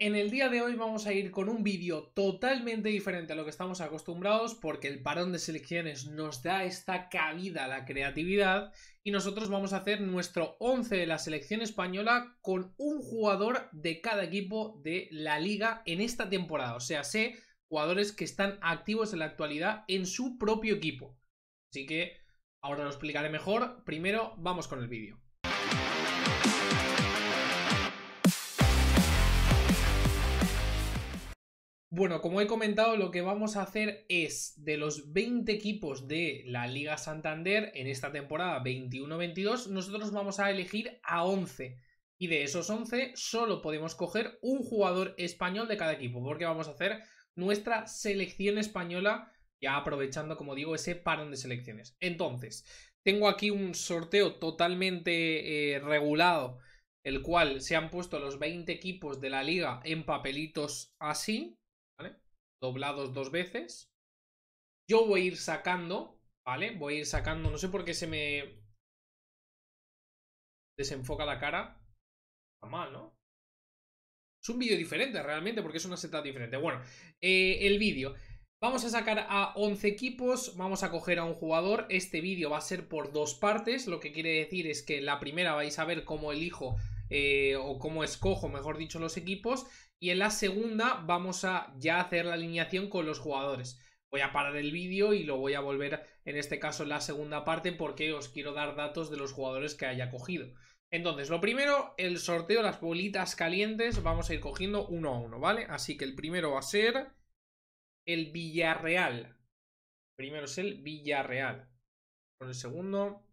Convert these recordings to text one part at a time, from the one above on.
En el día de hoy vamos a ir con un vídeo totalmente diferente a lo que estamos acostumbrados porque el parón de selecciones nos da esta cabida a la creatividad y nosotros vamos a hacer nuestro 11 de la selección española con un jugador de cada equipo de la liga en esta temporada, o sea, sé jugadores que están activos en la actualidad en su propio equipo. Así que ahora lo explicaré mejor, primero vamos con el vídeo. Bueno, como he comentado, lo que vamos a hacer es de los 20 equipos de la Liga Santander en esta temporada 21-22, nosotros vamos a elegir a 11. Y de esos 11 solo podemos coger un jugador español de cada equipo, porque vamos a hacer nuestra selección española, ya aprovechando, como digo, ese parón de selecciones. Entonces, tengo aquí un sorteo totalmente eh, regulado, el cual se han puesto los 20 equipos de la liga en papelitos así, doblados dos veces. Yo voy a ir sacando, ¿vale? Voy a ir sacando, no sé por qué se me desenfoca la cara. Está mal, ¿no? Es un vídeo diferente realmente porque es una seta diferente. Bueno, eh, el vídeo. Vamos a sacar a 11 equipos, vamos a coger a un jugador. Este vídeo va a ser por dos partes, lo que quiere decir es que la primera vais a ver cómo elijo eh, o cómo escojo, mejor dicho, los equipos. Y en la segunda vamos a ya hacer la alineación con los jugadores. Voy a parar el vídeo y lo voy a volver en este caso en la segunda parte porque os quiero dar datos de los jugadores que haya cogido. Entonces, lo primero, el sorteo, las bolitas calientes, vamos a ir cogiendo uno a uno, ¿vale? Así que el primero va a ser el Villarreal. Primero es el Villarreal. Con el segundo,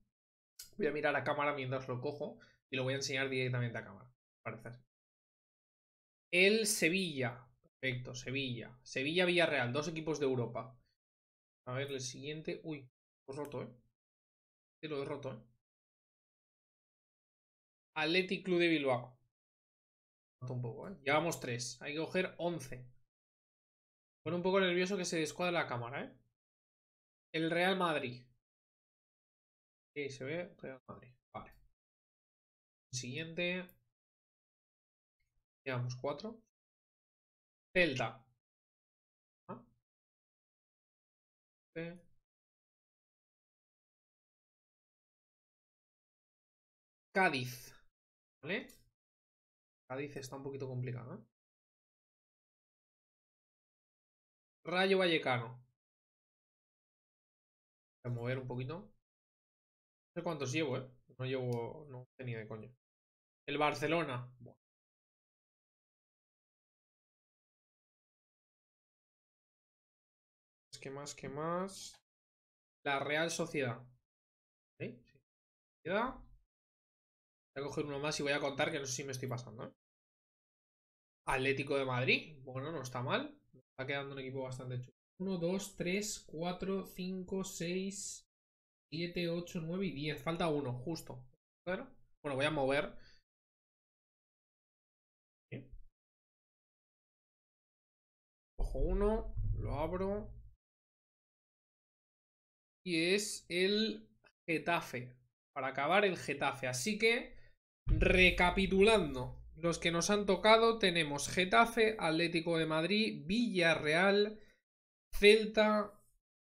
voy a mirar a cámara mientras lo cojo. Y lo voy a enseñar directamente a cámara. El Sevilla. Perfecto, Sevilla. Sevilla-Villarreal, dos equipos de Europa. A ver, el siguiente. Uy, lo pues he roto, ¿eh? Te lo he roto, ¿eh? Athletic Club de Bilbao. Un poco, ¿eh? Llevamos tres. Hay que coger once. Pone un poco nervioso que se descuadre la cámara, ¿eh? El Real Madrid. Sí, se ve Real Madrid. Siguiente. Llevamos cuatro. Delta. Ah. Cádiz. ¿Vale? Cádiz está un poquito complicado. ¿eh? Rayo Vallecano. Voy a mover un poquito. No sé cuántos llevo, ¿eh? No llevo... No tenía de coño. El Barcelona ¿Qué más? ¿Qué más? La Real Sociedad. ¿Sí? sí. Voy a coger uno más y voy a contar que no sé si me estoy pasando. ¿eh? Atlético de Madrid. Bueno, no está mal. Está quedando un equipo bastante chulo. 1, 2, 3, 4, 5, 6, 7, 8, 9 y 10. Falta uno, justo. Bueno, voy a mover uno, lo abro. Y es el Getafe. Para acabar el Getafe. Así que, recapitulando. Los que nos han tocado tenemos Getafe, Atlético de Madrid, Villarreal, Celta,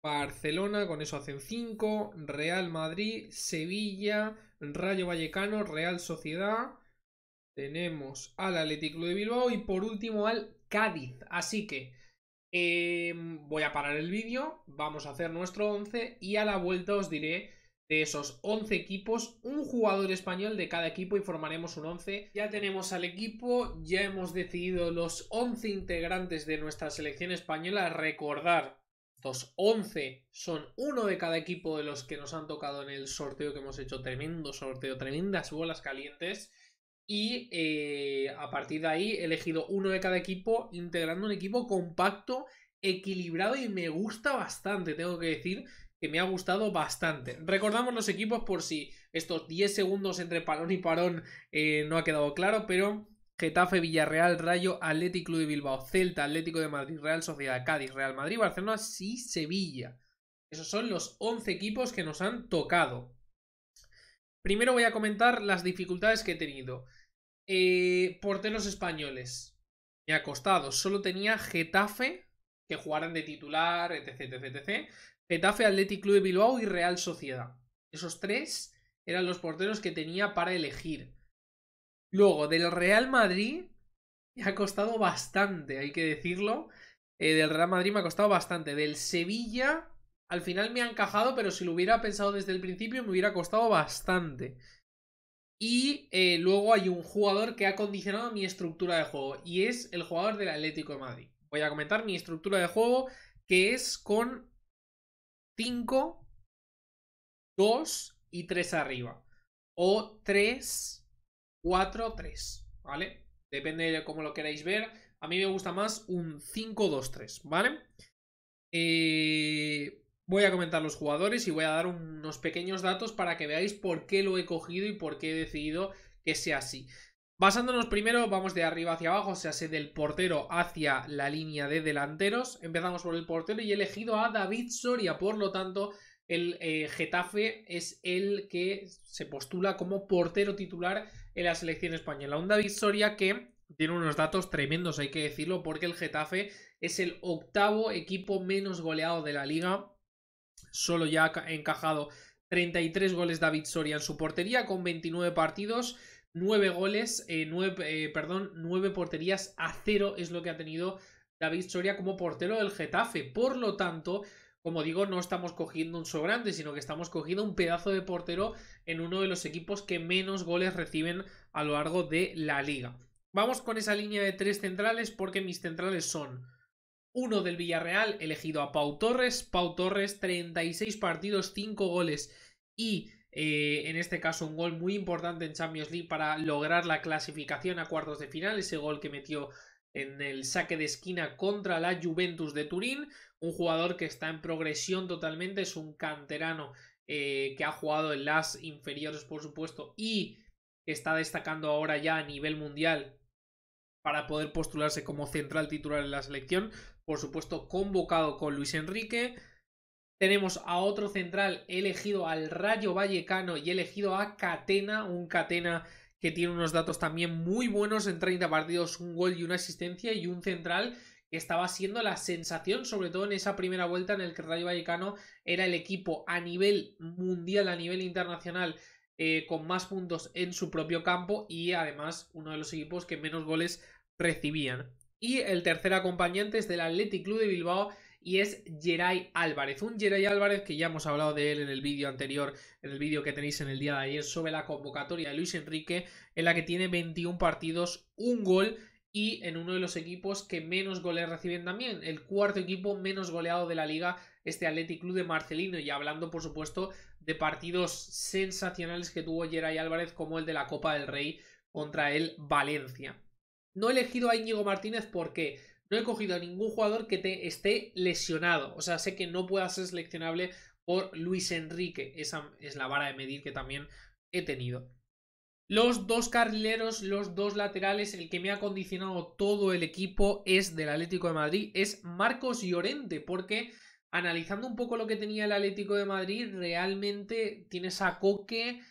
Barcelona, con eso hacen 5, Real Madrid, Sevilla, Rayo Vallecano, Real Sociedad, tenemos al Atlético de Bilbao y por último al Cádiz. Así que eh, voy a parar el vídeo, vamos a hacer nuestro 11 y a la vuelta os diré de esos 11 equipos, un jugador español de cada equipo y formaremos un 11. Ya tenemos al equipo, ya hemos decidido los 11 integrantes de nuestra selección española. Recordar, estos 11 son uno de cada equipo de los que nos han tocado en el sorteo que hemos hecho. Tremendo sorteo, tremendas bolas calientes y eh, a partir de ahí he elegido uno de cada equipo, integrando un equipo compacto, equilibrado y me gusta bastante, tengo que decir que me ha gustado bastante. Recordamos los equipos por si estos 10 segundos entre parón y parón eh, no ha quedado claro, pero Getafe, Villarreal, Rayo, Atlético Club de Bilbao, Celta, Atlético de Madrid, Real Sociedad, Cádiz, Real Madrid, Barcelona y Sevilla. Esos son los 11 equipos que nos han tocado. Primero voy a comentar las dificultades que he tenido. Eh, porteros españoles. Me ha costado. Solo tenía Getafe, que jugaran de titular, etc, etc, etc. Getafe, Athletic Club de Bilbao y Real Sociedad. Esos tres eran los porteros que tenía para elegir. Luego, del Real Madrid me ha costado bastante, hay que decirlo. Eh, del Real Madrid me ha costado bastante. Del Sevilla, al final me ha encajado, pero si lo hubiera pensado desde el principio me hubiera costado bastante. Y eh, luego hay un jugador que ha condicionado mi estructura de juego y es el jugador del Atlético de Madrid. Voy a comentar mi estructura de juego que es con 5, 2 y 3 arriba. O 3, 4, 3. ¿Vale? Depende de cómo lo queráis ver. A mí me gusta más un 5, 2, 3. ¿Vale? Eh, Voy a comentar los jugadores y voy a dar unos pequeños datos para que veáis por qué lo he cogido y por qué he decidido que sea así. Basándonos primero, vamos de arriba hacia abajo, o sea, del portero hacia la línea de delanteros. Empezamos por el portero y he elegido a David Soria, por lo tanto, el eh, Getafe es el que se postula como portero titular en la selección española. Un David Soria que tiene unos datos tremendos, hay que decirlo, porque el Getafe es el octavo equipo menos goleado de la liga solo ya ha encajado 33 goles David Soria en su portería con 29 partidos. 9 goles, eh, eh, perdón, porterías a cero es lo que ha tenido David Soria como portero del Getafe. Por lo tanto, como digo, no estamos cogiendo un sobrante, sino que estamos cogiendo un pedazo de portero en uno de los equipos que menos goles reciben a lo largo de la liga. Vamos con esa línea de tres centrales porque mis centrales son uno del Villarreal, elegido a Pau Torres. Pau Torres, 36 partidos, 5 goles y eh, en este caso un gol muy importante en Champions League para lograr la clasificación a cuartos de final, ese gol que metió en el saque de esquina contra la Juventus de Turín, un jugador que está en progresión totalmente, es un canterano eh, que ha jugado en las inferiores por supuesto y está destacando ahora ya a nivel mundial para poder postularse como central titular en la selección. Por supuesto, convocado con Luis Enrique. Tenemos a otro central elegido al Rayo Vallecano y elegido a Catena, un Catena que tiene unos datos también muy buenos en 30 partidos, un gol y una asistencia y un central que estaba siendo la sensación, sobre todo en esa primera vuelta en el que Rayo Vallecano era el equipo a nivel mundial, a nivel internacional eh, con más puntos en su propio campo y además uno de los equipos que menos goles recibían. Y el tercer acompañante es del Athletic Club de Bilbao y es Geray Álvarez. Un Geray Álvarez que ya hemos hablado de él en el vídeo anterior, en el vídeo que tenéis en el día de ayer sobre la convocatoria de Luis Enrique, en la que tiene 21 partidos, un gol y en uno de los equipos que menos goles reciben también, el cuarto equipo menos goleado de la liga este Atlético de Marcelino y hablando por supuesto de partidos sensacionales que tuvo Geray Álvarez como el de la Copa del Rey contra el Valencia. No he elegido a Íñigo Martínez porque no he cogido a ningún jugador que esté lesionado. O sea, sé que no pueda ser seleccionable por Luis Enrique. Esa es la vara de medir que también he tenido. Los dos carrileros, los dos laterales, el que me ha condicionado todo el equipo es del Atlético de Madrid, es Marcos Llorente, porque analizando un poco lo que tenía el Atlético de Madrid, realmente tienes a Coque,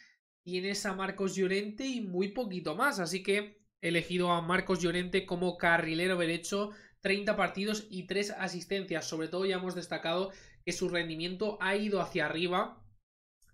tienes a Marcos Llorente y muy poquito más. Así que he elegido a Marcos Llorente como carrilero derecho, 30 partidos y 3 asistencias. Sobre todo ya hemos destacado que su rendimiento ha ido hacia arriba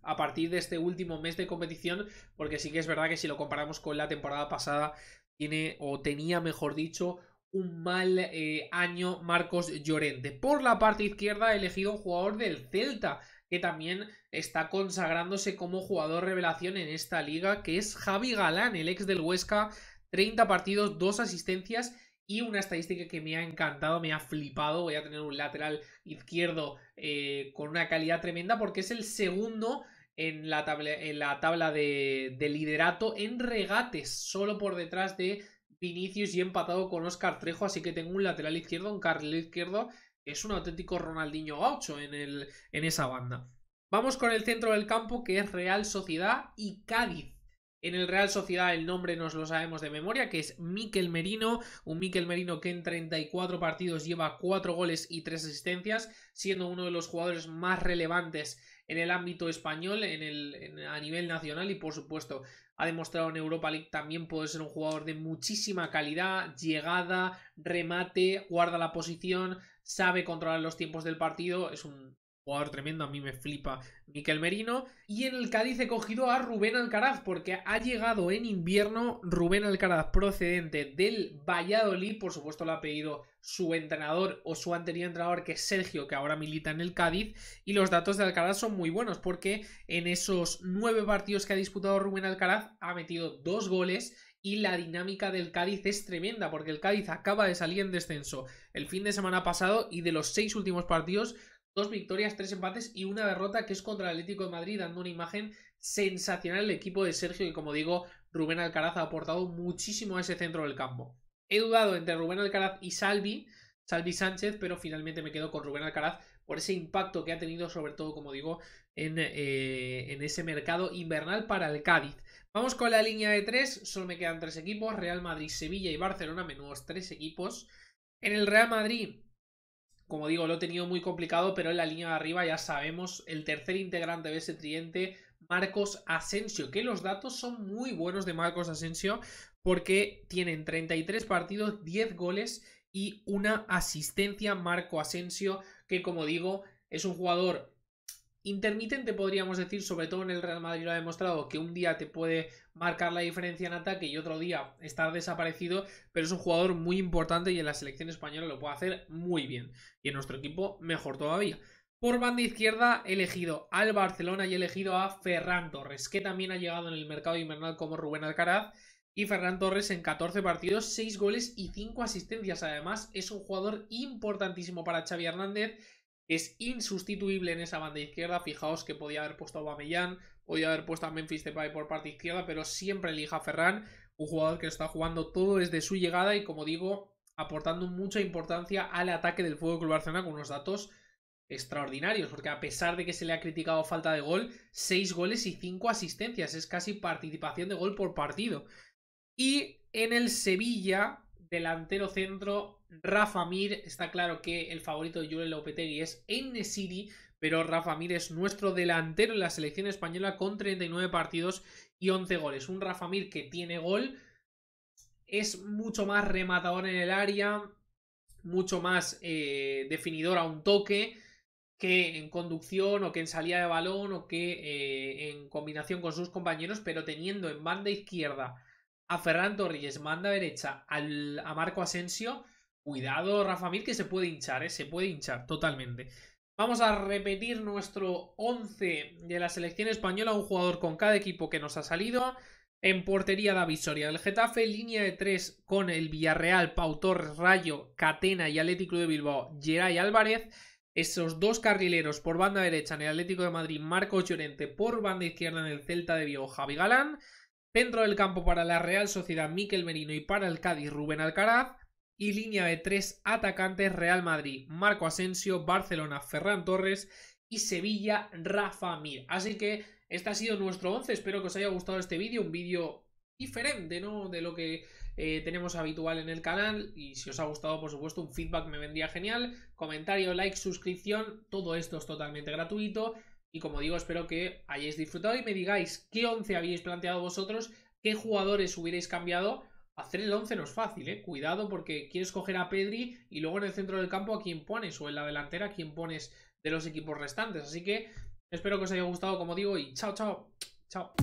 a partir de este último mes de competición, porque sí que es verdad que si lo comparamos con la temporada pasada, tiene o tenía, mejor dicho, un mal eh, año Marcos Llorente. Por la parte izquierda ha elegido un jugador del Celta, que también está consagrándose como jugador revelación en esta liga, que es Javi Galán, el ex del Huesca, 30 partidos, 2 asistencias y una estadística que me ha encantado, me ha flipado. Voy a tener un lateral izquierdo eh, con una calidad tremenda porque es el segundo en la tabla, en la tabla de liderato en regates, solo por detrás de Vinicius y empatado con Oscar Trejo, así que tengo un lateral izquierdo, un carril izquierdo, que es un auténtico Ronaldinho Gaucho en, el, en esa banda. Vamos con el centro del campo, que es Real Sociedad y Cádiz. En el Real Sociedad el nombre nos lo sabemos de memoria, que es Miquel Merino, un Miquel Merino que en 34 partidos lleva 4 goles y 3 asistencias, siendo uno de los jugadores más relevantes en el ámbito español, en a nivel nacional y por supuesto ha demostrado en Europa League también puede ser un jugador de muchísima calidad, llegada, remate, guarda la posición, sabe controlar los tiempos del partido, es un jugador tremendo, a mí me flipa Miquel Merino. Y en el Cádiz he cogido a Rubén Alcaraz, porque ha llegado en invierno Rubén Alcaraz procedente del Valladolid, por supuesto lo ha pedido su entrenador o su anterior entrenador que es Sergio, que ahora milita en el Cádiz, y los datos de Alcaraz son muy buenos, porque en esos nueve partidos que ha disputado Rubén Alcaraz ha metido dos goles y la dinámica del Cádiz es tremenda, porque el Cádiz acaba de salir en descenso el fin de semana pasado y de los seis últimos partidos dos victorias, tres empates y una derrota que es contra el Atlético de Madrid, dando una imagen sensacional el equipo de Sergio, Y como digo, Rubén Alcaraz ha aportado muchísimo a ese centro del campo. He dudado entre Rubén Alcaraz y Salvi, Salvi Sánchez, pero finalmente me quedo con Rubén Alcaraz por ese impacto que ha tenido, sobre todo, como digo, en, eh, en ese mercado invernal para el Cádiz. Vamos con la línea de tres, solo me quedan tres equipos, Real Madrid, Sevilla y Barcelona, menos tres equipos. En el Real Madrid como digo, lo he tenido muy complicado, pero en la línea de arriba ya sabemos el tercer integrante de ese tridente, Marcos Asensio, que los datos son muy buenos de Marcos Asensio porque tienen 33 partidos, 10 goles y una asistencia Marco Asensio, que como digo, es un jugador intermitente, podríamos decir, sobre todo en el Real Madrid lo ha demostrado, que un día te puede marcar la diferencia en ataque y otro día estar desaparecido, pero es un jugador muy importante y en la selección española lo puede hacer muy bien. Y en nuestro equipo mejor todavía. Por banda izquierda elegido al Barcelona y elegido a Ferran Torres, que también ha llegado en el mercado invernal como Rubén Alcaraz. Y Ferran Torres en 14 partidos, 6 goles y 5 asistencias. Además, es un jugador importantísimo para Xavi Hernández es insustituible en esa banda izquierda. Fijaos que podía haber puesto a Aubameyang, podía haber puesto a Memphis Depay por parte izquierda, pero siempre elija a Ferran, un jugador que está jugando todo desde su llegada y como digo, aportando mucha importancia al ataque del Fútbol Club Barcelona con unos datos extraordinarios, porque a pesar de que se le ha criticado falta de gol, 6 goles y 5 asistencias, es casi participación de gol por partido. Y en el Sevilla, delantero centro Rafa Mir, está claro que el favorito de Julen Lopetegui es City, pero Rafa Mir es nuestro delantero en la selección española con 39 partidos y 11 goles. Un Rafa Mir que tiene gol, es mucho más rematador en el área, mucho más eh, definidor a un toque que en conducción o que en salida de balón o que eh, en combinación con sus compañeros, pero teniendo en banda izquierda a Ferran Torres, banda derecha al, a Marco Asensio, Cuidado, Rafa Mir, que se puede hinchar, ¿eh? Se puede hinchar totalmente. Vamos a repetir nuestro 11 de la selección española, un jugador con cada equipo que nos ha salido. En portería David Soria del Getafe, línea de 3 con el Villarreal, Pautor, Rayo, Catena y Atlético de Bilbao, Geray Álvarez. Esos dos carrileros por banda derecha en el Atlético de Madrid, Marcos Llorente por banda izquierda en el Celta de Vigo, Javi Galán. Centro del campo para la Real Sociedad, Miquel Merino y para el Cádiz, Rubén Alcaraz y línea de tres atacantes Real Madrid, Marco Asensio, Barcelona, Ferran Torres y Sevilla, Rafa Mir. Así que este ha sido nuestro 11, espero que os haya gustado este vídeo, un vídeo diferente ¿no? de lo que eh, tenemos habitual en el canal y si os ha gustado por supuesto un feedback me vendría genial, comentario, like, suscripción, todo esto es totalmente gratuito y como digo espero que hayáis disfrutado y me digáis qué 11 habéis planteado vosotros, qué jugadores hubierais cambiado Hacer el 11 no es fácil, ¿eh? Cuidado porque quieres coger a Pedri y luego en el centro del campo a quién pones o en la delantera a quién pones de los equipos restantes. Así que espero que os haya gustado, como digo, y chao, chao. Chao.